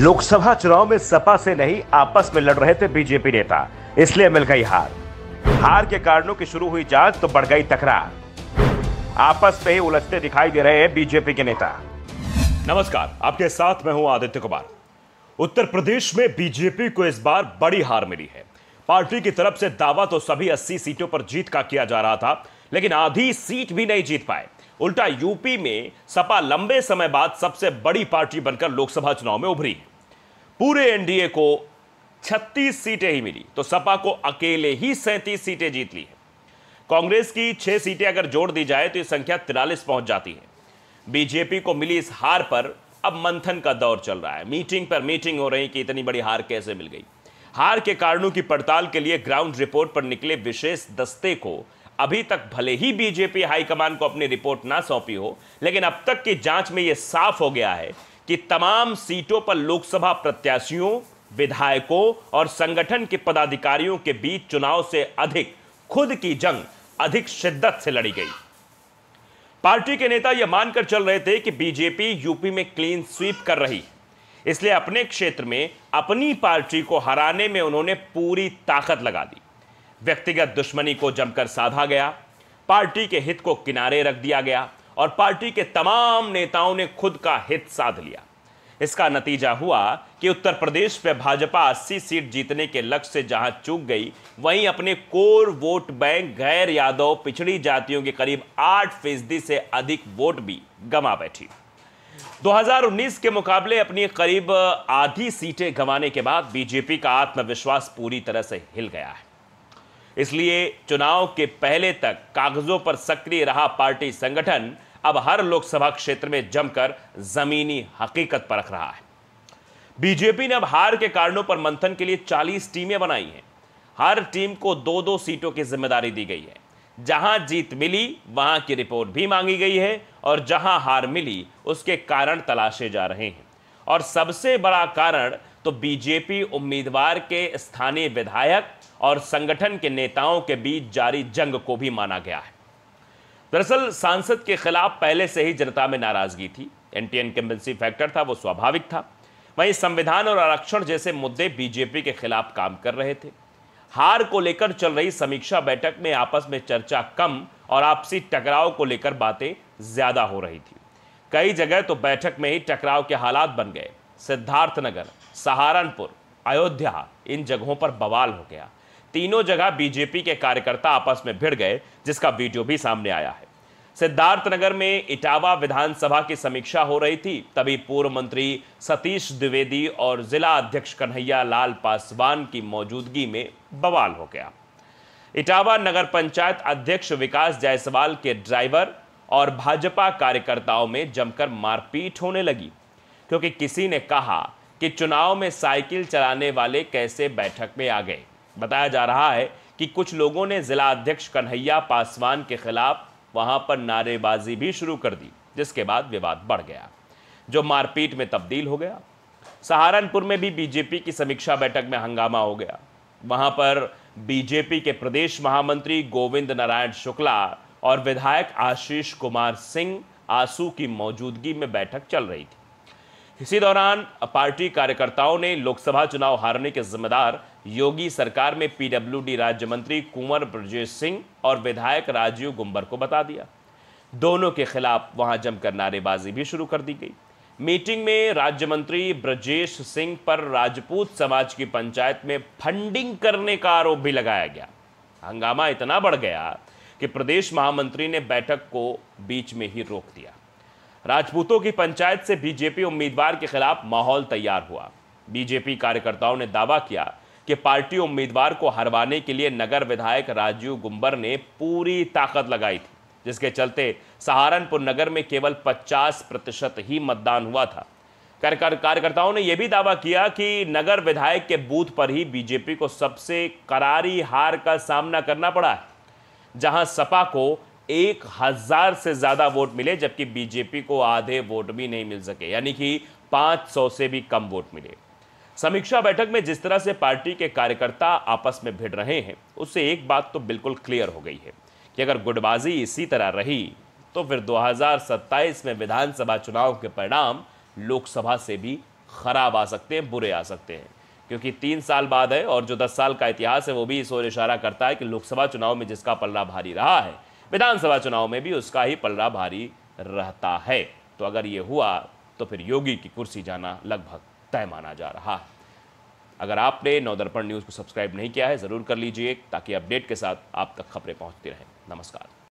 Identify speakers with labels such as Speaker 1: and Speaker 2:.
Speaker 1: लोकसभा चुनाव में सपा से नहीं आपस में लड़ रहे थे बीजेपी नेता इसलिए मिल गई हार हार के कारणों की शुरू हुई जांच तो बढ़ गई तकरार आपस में ही उलझते दिखाई दे रहे हैं बीजेपी के नेता नमस्कार आपके साथ मैं हूं आदित्य कुमार उत्तर प्रदेश में बीजेपी को इस बार बड़ी हार मिली है पार्टी की तरफ से दावा तो सभी 80 सीटों पर जीत का किया जा रहा था लेकिन आधी सीट भी नहीं जीत पाए उल्टा यूपी में सपा लंबे समय बाद सबसे बड़ी पार्टी बनकर लोकसभा चुनाव में उभरी है पूरे एनडीए को 36 सीटें ही मिली तो सपा को अकेले ही 37 सीटें जीत ली है कांग्रेस की छह सीटें अगर जोड़ दी जाए तो यह संख्या तिरालीस पहुंच जाती है बीजेपी को मिली इस हार पर अब मंथन का दौर चल रहा है मीटिंग पर मीटिंग हो रही कि इतनी बड़ी हार कैसे मिल गई हार के कारणों की पड़ताल के लिए ग्राउंड रिपोर्ट पर निकले विशेष दस्ते को अभी तक भले ही बीजेपी हाईकमान को अपनी रिपोर्ट ना सौंपी हो लेकिन अब तक की जांच में यह साफ हो गया है कि तमाम सीटों पर लोकसभा प्रत्याशियों विधायकों और संगठन के पदाधिकारियों के बीच चुनाव से अधिक खुद की जंग अधिक शिद्दत से लड़ी गई पार्टी के नेता यह मानकर चल रहे थे कि बीजेपी यूपी में क्लीन स्वीप कर रही इसलिए अपने क्षेत्र में अपनी पार्टी को हराने में उन्होंने पूरी ताकत लगा दी व्यक्तिगत दुश्मनी को जमकर साधा गया पार्टी के हित को किनारे रख दिया गया और पार्टी के तमाम नेताओं ने खुद का हित साध लिया इसका नतीजा हुआ कि उत्तर प्रदेश में भाजपा 80 सीट जीतने के लक्ष्य से जहां चूक गई वहीं अपने कोर वोट बैंक गैर यादव पिछड़ी जातियों के करीब 8 फीसदी से अधिक वोट भी गंवा बैठी 2019 के मुकाबले अपनी करीब आधी सीटें गंवाने के बाद बीजेपी का आत्मविश्वास पूरी तरह से हिल गया है इसलिए चुनाव के पहले तक कागजों पर सक्रिय रहा पार्टी संगठन अब हर लोकसभा क्षेत्र में जमकर जमीनी हकीकत परख रहा है बीजेपी ने अब हार के कारणों पर मंथन के लिए 40 टीमें बनाई हैं हर टीम को दो दो सीटों की जिम्मेदारी दी गई है जहां जीत मिली वहां की रिपोर्ट भी मांगी गई है और जहां हार मिली उसके कारण तलाशे जा रहे हैं और सबसे बड़ा कारण तो बीजेपी उम्मीदवार के स्थानीय विधायक और संगठन के नेताओं के बीच जारी जंग को भी माना गया है दरअसल सांसद के खिलाफ पहले से ही जनता में नाराजगी थी एंटी इनकम्बेंसी फैक्टर था वो स्वाभाविक था वहीं संविधान और आरक्षण जैसे मुद्दे बीजेपी के खिलाफ काम कर रहे थे हार को लेकर चल रही समीक्षा बैठक में आपस में चर्चा कम और आपसी टकराव को लेकर बातें ज्यादा हो रही थी कई जगह तो बैठक में ही टकराव के हालात बन गए सिद्धार्थनगर सहारनपुर अयोध्या इन जगहों पर बवाल हो गया तीनों जगह बीजेपी के कार्यकर्ता आपस में भिड़ गए जिसका वीडियो भी सामने आया है सिद्धार्थनगर में इटावा विधानसभा की समीक्षा हो रही थी तभी पूर्व मंत्री सतीश द्विवेदी और जिला अध्यक्ष कन्हैया लाल पासवान की मौजूदगी में बवाल हो गया इटावा नगर पंचायत अध्यक्ष विकास जायसवाल के ड्राइवर और भाजपा कार्यकर्ताओं में जमकर मारपीट होने लगी क्योंकि किसी ने कहा कि चुनाव में साइकिल चलाने वाले कैसे बैठक में आ गए बताया जा रहा है कि कुछ लोगों ने जिला अध्यक्ष कन्हैया पासवान के खिलाफ वहां पर नारेबाजी भी शुरू कर दी जिसके बाद विवाद बढ़ गया जो मारपीट में तब्दील हो गया सहारनपुर में भी बीजेपी की समीक्षा बैठक में हंगामा हो गया वहां पर बीजेपी के प्रदेश महामंत्री गोविंद नारायण शुक्ला और विधायक आशीष कुमार सिंह आंसू की मौजूदगी में बैठक चल रही थी इसी दौरान पार्टी कार्यकर्ताओं ने लोकसभा चुनाव हारने के जिम्मेदार योगी सरकार में पीडब्ल्यूडी राज्य मंत्री कुंवर ब्रजेश सिंह और विधायक राजीव गुंबर को बता दिया दोनों के खिलाफ वहां जमकर नारेबाजी भी शुरू कर दी गई मीटिंग में राज्य मंत्री ब्रजेश सिंह पर राजपूत समाज की पंचायत में फंडिंग करने का आरोप भी लगाया गया हंगामा इतना बढ़ गया कि प्रदेश महामंत्री ने बैठक को बीच में ही रोक दिया राजपूतों की पंचायत से बीजेपी उम्मीदवार के खिलाफ माहौल तैयार हुआ बीजेपी कार्यकर्ताओं ने दावा किया कि पार्टी उम्मीदवार को हरवाने के लिए नगर विधायक राजीव गुंबर ने पूरी ताकत लगाई थी जिसके चलते सहारनपुर नगर में केवल 50 प्रतिशत ही मतदान हुआ था कार्यकर्ताओं ने यह भी दावा किया कि नगर विधायक के बूथ पर ही बीजेपी को सबसे करारी हार का सामना करना पड़ा है जहां सपा को एक हजार से ज्यादा वोट मिले जबकि बीजेपी को आधे वोट भी नहीं मिल सके यानी कि 500 से भी कम वोट मिले समीक्षा बैठक में जिस तरह से पार्टी के कार्यकर्ता आपस में भिड़ रहे हैं उससे एक बात तो बिल्कुल क्लियर हो गई है कि अगर गुटबाजी इसी तरह रही तो फिर 2027 में विधानसभा चुनाव के परिणाम लोकसभा से भी खराब आ सकते हैं बुरे आ सकते हैं क्योंकि तीन साल बाद है और जो दस साल का इतिहास है वो भी इस ओर इशारा करता है कि लोकसभा चुनाव में जिसका पल्ला भारी रहा है विधानसभा चुनाव में भी उसका ही पलड़ा भारी रहता है तो अगर ये हुआ तो फिर योगी की कुर्सी जाना लगभग तय माना जा रहा है अगर आपने नौदर्पण न्यूज़ को सब्सक्राइब नहीं किया है ज़रूर कर लीजिए ताकि अपडेट के साथ आप तक खबरें पहुंचती रहें नमस्कार